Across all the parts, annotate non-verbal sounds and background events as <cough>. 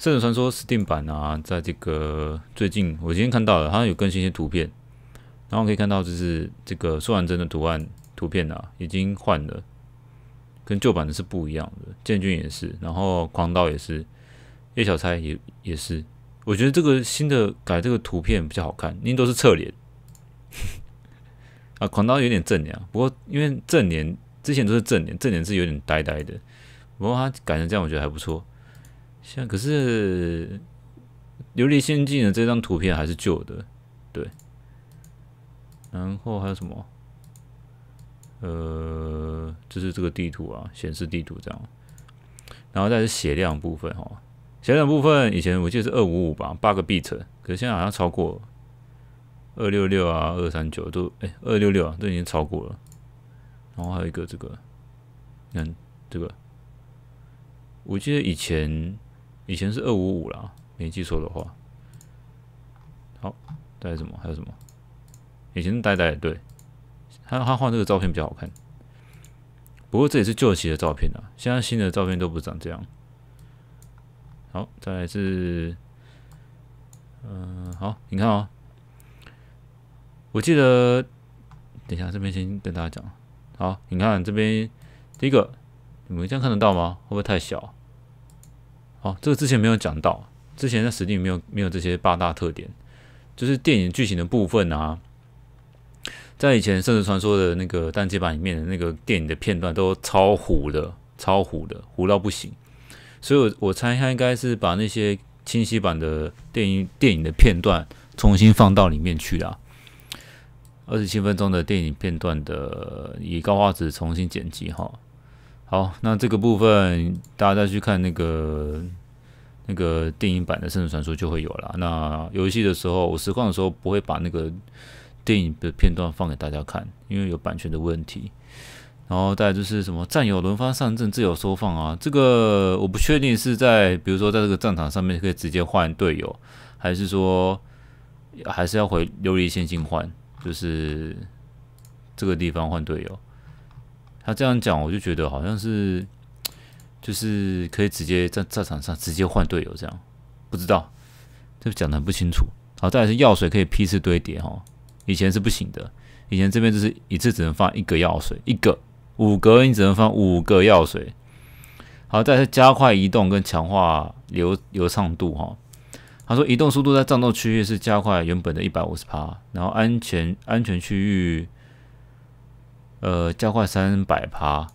《圣影传说》Steam 版啊，在这个最近，我今天看到了，它有更新一些图片，然后可以看到就是这个素完真的图案图片啊，已经换了，跟旧版的是不一样的。建军也是，然后狂刀也是，叶小钗也也是。我觉得这个新的改这个图片比较好看，因为都是侧脸啊，狂刀有点正脸，不过因为正脸之前都是正脸，正脸是有点呆呆的，不过他改成这样，我觉得还不错。像可是《琉璃仙境》的这张图片还是旧的，对。然后还有什么？呃，就是这个地图啊，显示地图这样。然后再是血量部分哈，血量部分以前我记得是二五五吧，八个 bit。可是现在好像超过二六六啊，二三九都哎，二六六啊，都已经超过了。然后还有一个这个，看这个，我记得以前。以前是二五五啦，没记错的话。好，呆什么？还有什么？以前是呆呆对，他他画这个照片比较好看。不过这也是旧期的照片啊，现在新的照片都不长这样。好，再来是，嗯，好，你看啊，我记得，等一下这边先跟大家讲。好，你看这边第一个，你们这样看得到吗？会不会太小？哦，这个之前没有讲到，之前在实地没有没有这些八大特点，就是电影剧情的部分啊，在以前《圣斗传说》的那个单机版里面的那个电影的片段都超糊的，超糊的，糊到不行。所以我我猜他应该是把那些清晰版的电影电影的片段重新放到里面去了，二十七分钟的电影片段的以高画质重新剪辑哈。好，那这个部分大家再去看那个那个电影版的《圣斗传说》就会有了。那游戏的时候，我实况的时候不会把那个电影的片段放给大家看，因为有版权的问题。然后再就是什么战友轮番上阵，自由收放啊，这个我不确定是在比如说在这个战场上面可以直接换队友，还是说还是要回琉璃仙境换，就是这个地方换队友。他这样讲，我就觉得好像是，就是可以直接在战场上直接换队友这样，不知道，这讲的很不清楚。好，再来是药水可以批次堆叠哈，以前是不行的，以前这边就是一次只能放一个药水，一个五格你只能放五个药水。好，再来加快移动跟强化流流畅度哈。他说移动速度在战斗区域是加快原本的一百五十帕，然后安全安全区域。呃，加快三百趴，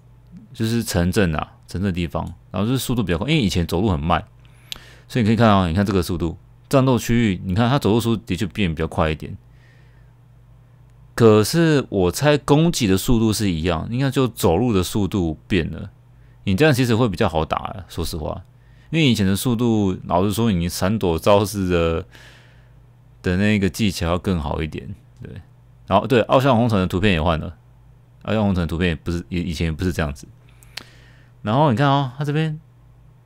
就是城镇啊，城镇地方，然后就是速度比较快，因为以前走路很慢，所以你可以看到，你看这个速度，战斗区域，你看它走路速度的确变比较快一点。可是我猜攻击的速度是一样，应该就走路的速度变了。你这样其实会比较好打，说实话，因为以前的速度，老实说，你闪躲招式的的那个技巧要更好一点，对。然后对，奥象红尘的图片也换了。而且红尘图片不是，以以前不是这样子。然后你看哦，它这边，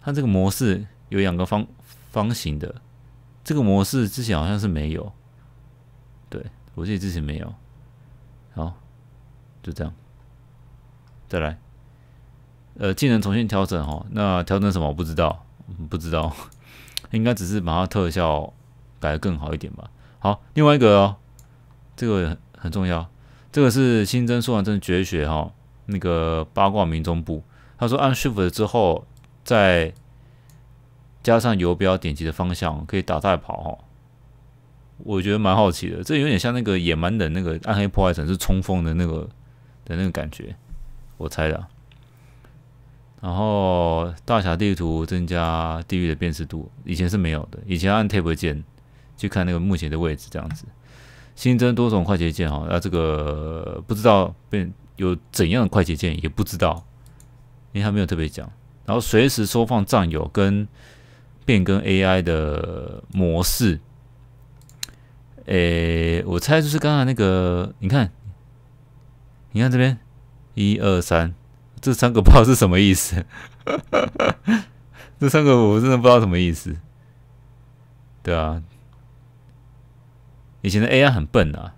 它这个模式有两个方方形的，这个模式之前好像是没有，对，我记得之前没有。好，就这样。再来，呃，技能重新调整哦，那调整什么我不知道，不知道，应该只是把它特效改的更好一点吧。好，另外一个哦，这个很很重要。这个是新增《量真镇绝学》哈，那个八卦民中部，他说按 Shift 之后，再加上游标点击的方向，可以打带跑哈。我觉得蛮好奇的，这有点像那个野蛮人那个《暗黑破坏神》是冲锋的那个的那个感觉，我猜的。然后大侠地图增加地域的辨识度，以前是没有的，以前按 Tab 键去看那个目前的位置这样子。新增多种快捷键哈，那这个不知道变有怎样的快捷键也不知道，因为没有特别讲。然后随时收放战友跟变更 AI 的模式，诶，我猜就是刚才那个，你看，你看这边一二三，这三个不知道是什么意思，<laughs> 这三个我真的不知道什么意思，对啊。以前的 AI 很笨啊，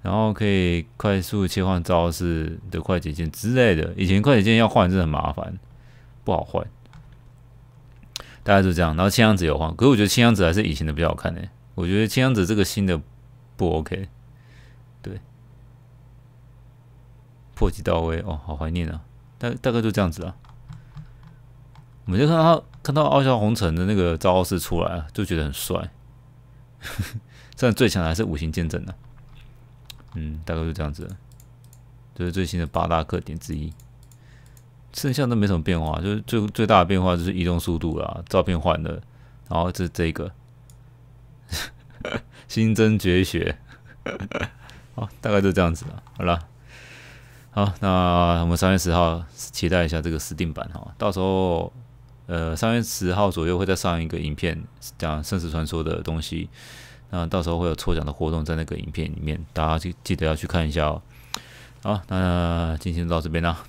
然后可以快速切换招式的快捷键之类的，以前快捷键要换是很麻烦，不好换，大概就这样。然后青阳子有换，可是我觉得青阳子还是以前的比较好看呢。我觉得青阳子这个新的不 OK，对，破击到位哦，好怀念啊，大大概就这样子啊。我们就看到看到傲笑红尘的那个招式出来，就觉得很帅。真 <laughs> 的最强的还是五行剑阵呢，嗯，大概就这样子，这是最新的八大特点之一，剩下都没什么变化，就是最最大的变化就是移动速度啦，照片换了，然后这这个 <laughs> 新增绝学，<laughs> 好，大概就这样子了，好了，好，那我们三月十号期待一下这个试定版哈，到时候。呃，三月十号左右会再上一个影片，讲《圣石传说》的东西，那到时候会有抽奖的活动在那个影片里面，大家记记得要去看一下哦。好，那今天到这边啦。